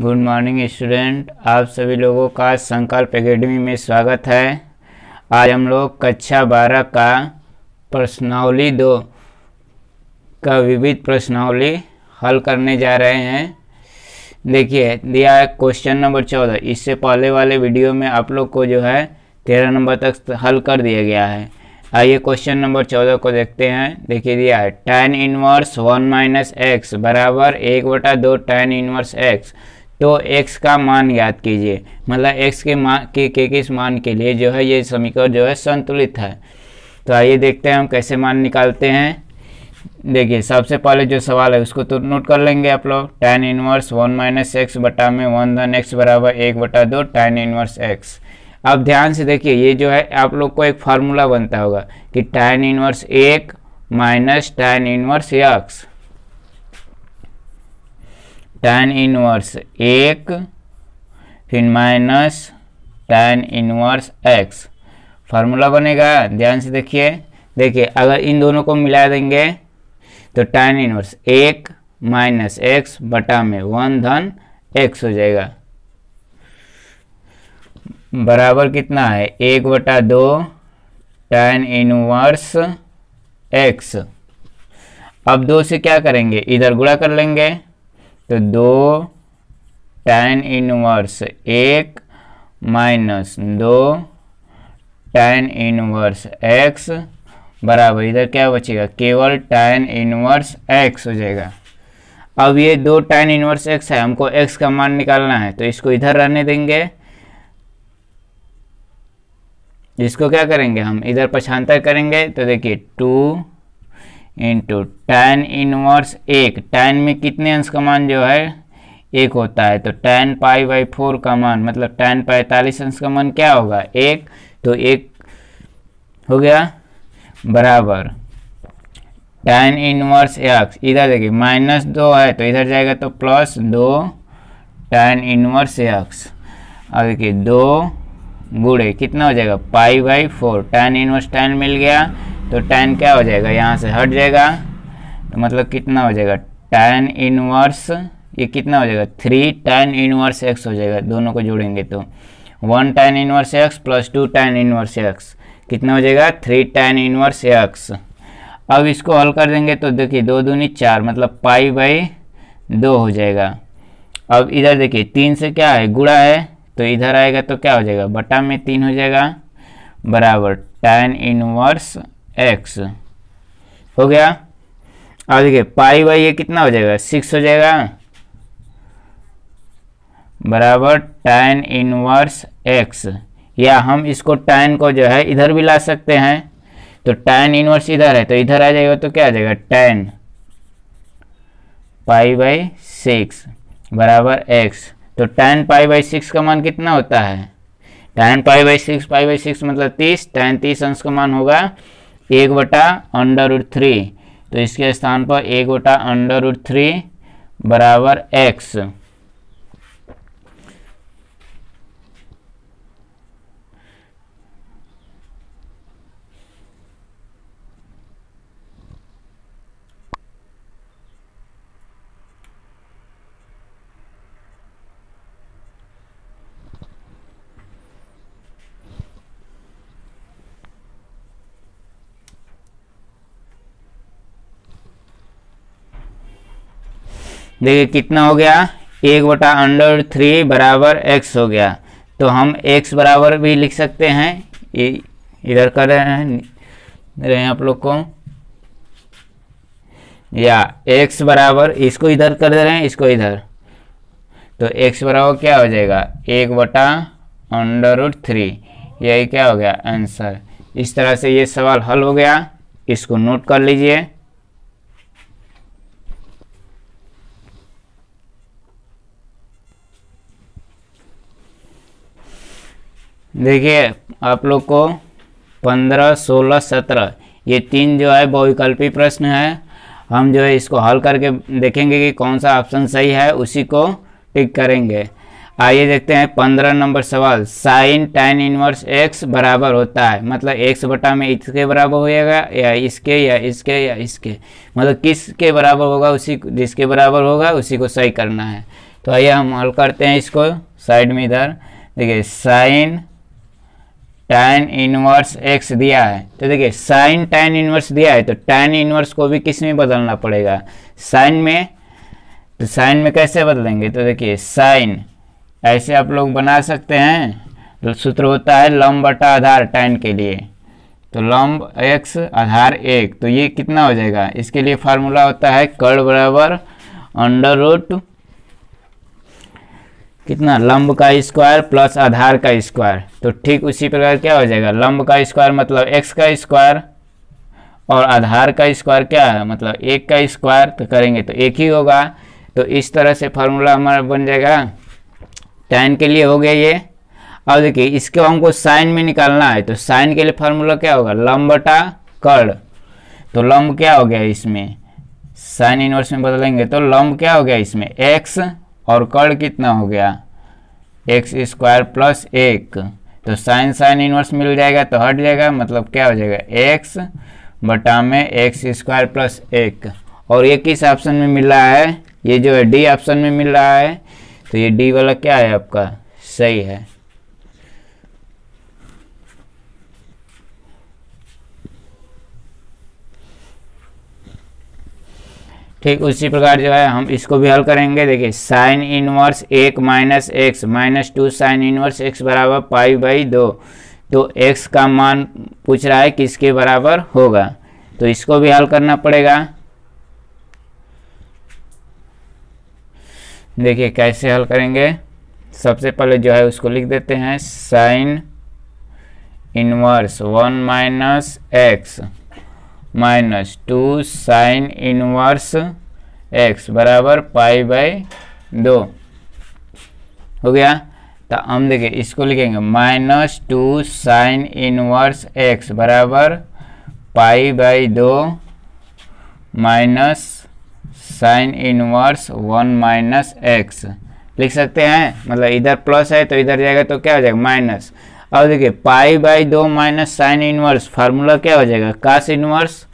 good morning student आप सभी लोगों का संकल्प एकेडमी में स्वागत है आज हम लोग कक्षा बारह का प्रश्नावली दो का विविध प्रश्नावली हल करने जा रहे हैं देखिए दिया है क्वेश्चन नंबर चौदह इससे पहले वाले वीडियो में आप लोग को जो है तेरह नंबर तक हल कर दिया गया है आइए क्वेश्चन नंबर चौदह को देखते हैं देखिए दिया है tan inverse one minus x बराबर एक बटा दो टेन इनवर्स एक्स तो x का मान याद कीजिए मतलब x के मान के, के किस मान के लिए जो है ये समीकरण जो है संतुलित है तो आइए देखते हैं हम कैसे मान निकालते हैं देखिए सबसे पहले जो सवाल है उसको तो नोट कर लेंगे आप लोग tan inverse one minus x बटा में वन धन एक्स बराबर एक बटा दो टेन इनवर्स एक्स अब ध्यान से देखिए ये जो है आप लोग को एक फार्मूला बनता होगा कि टेन इनवर्स एक minus tan inverse x tan inverse एक फिर minus tan inverse x formula बनेगा ध्यान से देखिए देखिए अगर इन दोनों को मिला देंगे तो टैन इनवर्स एक माइनस एक्स बटा में वन धन एक्स हो जाएगा बराबर कितना है एक बटा दो टैन इनवर्स एक्स अब दो से क्या करेंगे इधर गुड़ा कर लेंगे तो दो टैन इनवर्स एक माइनस दो टैन इनवर्स एक्स बराबर इधर क्या बचेगा केवल टैन इनवर्स एक्स हो जाएगा अब ये दो टैन इनवर्स एक्स है हमको एक्स का मान निकालना है तो इसको इधर रहने देंगे इसको क्या करेंगे हम इधर पछांतर करेंगे तो देखिए टू इंटू टेन इनवर्स एक टेन में कितने अंश का मान जो है एक होता है तो टेन पाई बाई फोर का मान मतलब टेन पैंतालीस अंश का मान क्या होगा एक तो एक हो गया बराबर टेन इनवर्स एक्स इधर देखिए माइनस दो है तो इधर जाएगा तो प्लस दो टेन इनवर्स एक्स और देखिए दो गुड़े कितना हो जाएगा pi by four tan inverse tan मिल गया तो टैन क्या हो जाएगा यहाँ से हट जाएगा तो मतलब कितना हो जाएगा टैन इनवर्स ये कितना हो जाएगा थ्री टैन इनवर्स एक्स हो जाएगा दोनों को जोड़ेंगे तो one tan inverse x plus two tan inverse x कितना हो जाएगा थ्री टैन इनवर्स एक्स अब इसको हल कर देंगे तो देखिए दो दूनी चार मतलब पाई बाई दो हो जाएगा अब इधर देखिए तीन से क्या है गुड़ा है तो इधर आएगा तो क्या हो जाएगा बटा में तीन हो जाएगा बराबर टैन इनवर्स एक्स हो गया और देखिए पाई बाई ये कितना हो जाएगा सिक्स हो जाएगा बराबर टैन इनवर्स एक्स या हम इसको टैन को जो है इधर भी ला सकते हैं तो टैन इनवर्स इधर है तो इधर आ जाएगा तो क्या आ जाएगा टैन पाई बाई सिक्स बराबर एक्स तो टैन पाई बाई सिक्स का मान कितना होता है tan pi by six pi by six मतलब तीस टैन तीस अंश का मान होगा एक बटा अंडर उड थ्री तो इसके स्थान पर एक बटा अंडर उड थ्री बराबर एक्स देखिए कितना हो गया एक बटा अंडर थ्री बराबर एक्स हो गया तो हम एक्स बराबर भी लिख सकते हैं इधर कर रहे हैं रहे हैं आप लोग को या x बराबर इसको इधर कर दे रहे हैं इसको इधर तो x बराबर क्या हो जाएगा एक बटा अंडर रूट थ्री यही क्या हो गया आंसर इस तरह से ये सवाल हल हो गया इसको नोट कर लीजिए देखिए आप लोग को पंद्रह सोलह सत्रह ये तीन जो है बहुविकल्पी प्रश्न है हम जो है इसको हल करके देखेंगे कि कौन सा ऑप्शन सही है उसी को टिक करेंगे आइए देखते हैं पंद्रह नंबर सवाल साइन टेन इनवर्स एक्स बराबर होता है मतलब एक्स बटा में इसके बराबर होएगा या इसके या इसके या इसके मतलब किसके बराबर होगा उसी जिसके बराबर होगा उसी को सही करना है तो आइए हम हल करते हैं इसको साइड में इधर देखिए साइन टैन इनवर्स एक्स दिया है तो देखिए साइन टैन इनवर्स दिया है तो टैन इनवर्स को भी किस में बदलना पड़ेगा साइन में तो साइन में कैसे बदलेंगे तो देखिए साइन ऐसे आप लोग बना सकते हैं तो सूत्र होता है लम्ब बटा आधार टैन के लिए तो लम्ब एक्स आधार एक तो ये कितना हो जाएगा इसके लिए फार्मूला होता है कर्ण बराबर अंडर रूट कितना लम्ब का स्क्वायर प्लस आधार का स्क्वायर तो ठीक उसी प्रकार क्या हो जाएगा लंब का स्क्वायर मतलब एक्स का स्क्वायर और आधार का स्क्वायर क्या है मतलब एक का स्क्वायर तो करेंगे तो एक ही होगा तो इस तरह से फार्मूला हमारा बन जाएगा टैन के लिए हो गया ये अब देखिए इसको हमको साइन में निकालना है तो साइन के लिए फार्मूला क्या होगा लंबटा कर्ण तो लंब क्या हो गया इसमें साइन इनवर्स में बदलेंगे तो लंब क्या हो गया इसमें एक्स और कर्ण कितना हो गया एक्स स्क्वायर प्लस एक तो साइन साइन इनवर्स मिल जाएगा तो हट जाएगा मतलब क्या हो जाएगा एक्स बटा में एक्स स्क्वायर प्लस एक और ये किस ऑप्शन में मिल रहा है ये जो है डी ऑप्शन में मिल रहा है तो ये डी वाला क्या है आपका सही है ठीक उसी प्रकार जो है हम इसको भी हल करेंगे देखिए साइन इनवर्स एक minus x minus two sine inverse x बराबर पाई बाई दो तो एक्स का मान पूछ रहा है किसके बराबर होगा तो इसको भी हल करना पड़ेगा देखिए कैसे हल करेंगे सबसे पहले जो है उसको लिख देते हैं sine inverse one minus x minus two sine inverse x बराबर पाई बाई दो हो गया तो हम देखिए इसको लिखेंगे minus two sine inverse x बराबर पाई बाई दो minus sine inverse one minus x लिख सकते हैं मतलब इधर प्लस है तो इधर जाएगा तो क्या हो जाएगा माइनस अब देखिए पाई बाई दो माइनस साइन इनवर्स फार्मूला क्या हो जाएगा कास इनवर्स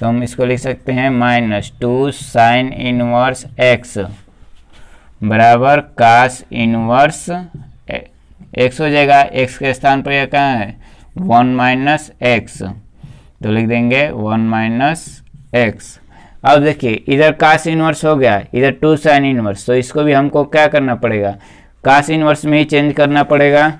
तो हम इसको लिख सकते हैं minus two sine inverse x बराबर कास इनवर्स एक्स हो जाएगा एक्स के स्थान पर यह कहाँ है वन माइनस एक्स तो लिख देंगे वन माइनस एक्स अब देखिए इधर कास इनवर्स हो गया इधर टू साइन इनवर्स तो इसको भी हमको क्या करना पड़ेगा कास इनवर्स में ही चेंज करना पड़ेगा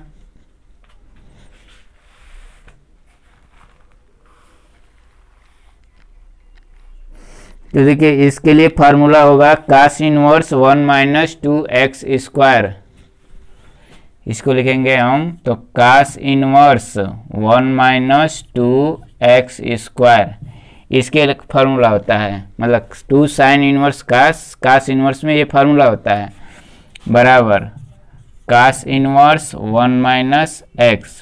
तो देखिए इसके लिए फार्मूला होगा cos inverse one minus two x square इसको लिखेंगे हम तो cos inverse one minus two x square इसके फार्मूला होता है मतलब two sine inverse cos cos inverse में ये फार्मूला होता है बराबर cos inverse one minus x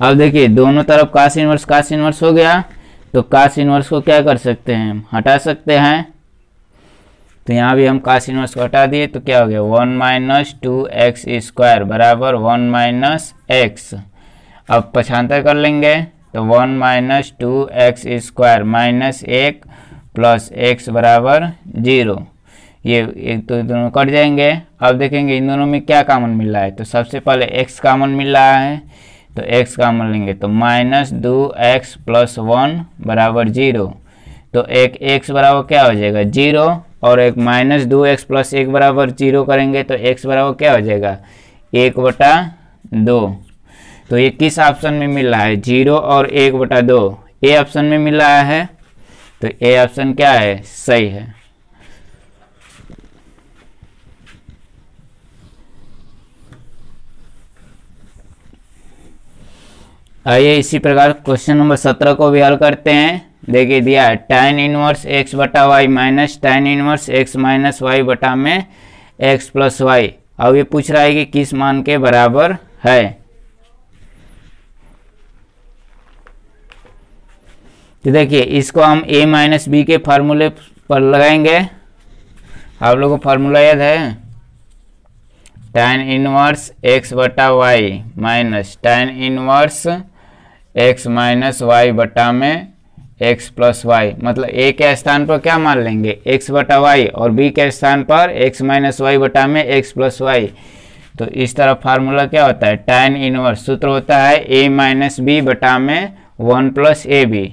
अब देखिए दोनों तरफ कास इनवर्स कास इनवर्स हो गया तो कास इनवर्स को क्या कर सकते हैं हम हटा सकते हैं तो यहाँ भी हम कास इनवर्स को हटा दिए तो क्या हो गया one minus two x square बराबर वन माइनस एक्स अब पछांतर कर लेंगे तो one minus two x square minus एक प्लस एक्स बराबर जीरो ये एक तो दोनों कट जाएंगे अब देखेंगे इन दोनों में क्या कामन मिल रहा है तो सबसे पहले एक्स कामन मिल रहा है तो x का मान लेंगे तो माइनस दो एक्स प्लस वन बराबर जीरो तो एक x बराबर क्या हो जाएगा जीरो और एक माइनस दो एक्स प्लस एक बराबर जीरो करेंगे तो x बराबर क्या हो जाएगा एक बटा दो तो ये किस ऑप्शन में मिल रहा है जीरो और एक बटा दो ए ऑप्शन में मिल रहा है तो ए ऑप्शन क्या है सही है आइए इसी प्रकार क्वेश्चन नंबर सत्रह को भी हल करते हैं देखिए दिया है टेन इनवर्स एक्स बटा y minus tan inverse x minus y बटा में एक्स प्लस वाई अब ये पूछ रहा है कि किस मान के बराबर है तो देखिए इसको हम a माइनस बी के फार्मूले पर लगाएंगे आप लोगों को फार्मूला याद है टेन इनवर्स एक्स बटा y minus tan inverse x minus y बटा में एक्स प्लस वाई मतलब ए के स्थान पर क्या मान लेंगे एक्स बटा वाई और बी के स्थान पर एक्स माइनस वाई बटा में एक्स प्लस वाई तो इस तरह फार्मूला क्या होता है टैन इनवर्स सूत्र होता है ए माइनस बी बटा में वन प्लस ए बी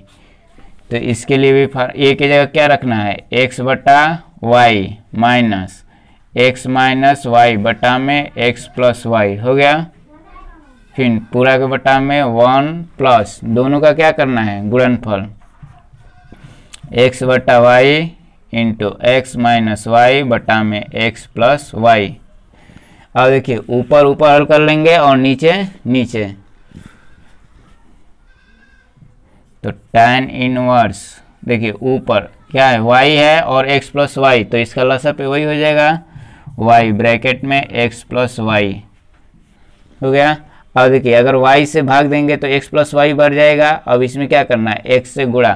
तो इसके लिए भी ए की जगह क्या रखना है एक्स बटा y minus x minus y बटा में एक्स प्लस वाई हो गया फिर पूरा के बटा में वन प्लस दोनों का क्या करना है गुणनफल एक्स बटा y into x minus y बटा में एक्स प्लस वाई अब देखिए ऊपर ऊपर हल कर लेंगे और नीचे नीचे तो टेन इनवर्स देखिए ऊपर क्या है वाई है और एक्स प्लस वाई तो इसका लसअप पे वही हो जाएगा वाई ब्रैकेट में एक्स प्लस वाई हो गया अब देखिए अगर वाई से भाग देंगे तो एक्स प्लस वाई बढ़ जाएगा अब इसमें क्या करना है एक्स से गुणा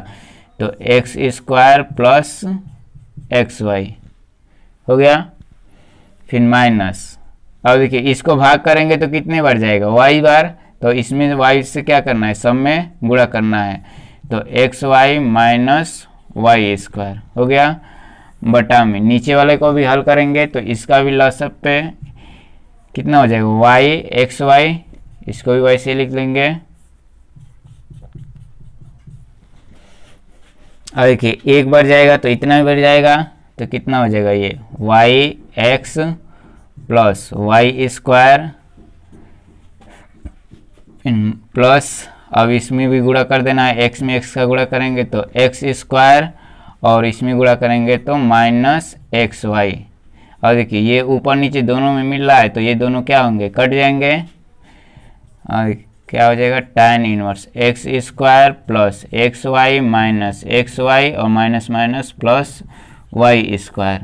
तो x square plus x y हो गया फिर माइनस अब देखिए इसको भाग करेंगे तो कितने बढ़ जाएगा वाई बार तो इसमें वाई से क्या करना है सब में गुणा करना है तो x y minus y square हो गया बटा में नीचे वाले को भी हल करेंगे तो इसका भी लसअप पे कितना हो जाएगा वाई एक्स वाई इसको भी वैसे लिख लेंगे अब देखिए एक बढ़ जाएगा तो इतना भी बढ़ जाएगा तो कितना हो जाएगा ये y x plus y square plus अब इसमें भी गुड़ा कर देना है एक्स में एक्स का गुड़ा करेंगे तो एक्स स्क्वायर और इसमें गुड़ा करेंगे तो माइनस एक्स वाई और देखिए ये ऊपर नीचे दोनों में मिल रहा है तो ये दोनों क्या होंगे कट जाएंगे क्या हो जाएगा tan inverse x square plus x y minus x y और minus minus plus y square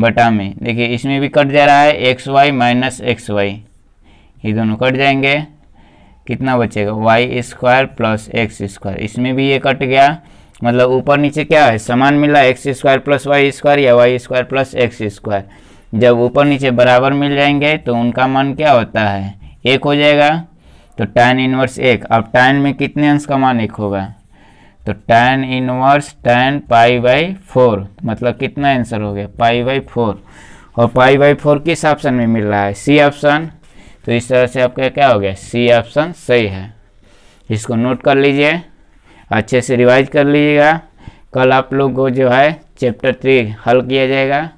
बटा में देखिए इसमें भी कट जा रहा है x y minus x y ये दोनों कट जाएंगे कितना बचेगा y square plus x square इसमें भी ये कट गया मतलब ऊपर नीचे क्या है समान मिला x square plus y square या y square plus x square जब ऊपर नीचे बराबर मिल जाएंगे तो उनका मान क्या होता है एक हो जाएगा तो tan इनवर्स एक अब tan में कितने अंश का मान एक होगा तो tan inverse tan pi by four मतलब कितना आंसर हो गया पाई बाई फोर और पाई बाई फोर किस ऑप्शन में मिल रहा है सी ऑप्शन तो इस तरह से आपका क्या हो गया सी ऑप्शन सही है इसको नोट कर लीजिए अच्छे से रिवाइज कर लीजिएगा कल आप लोग को जो है चैप्टर थ्री हल किया जाएगा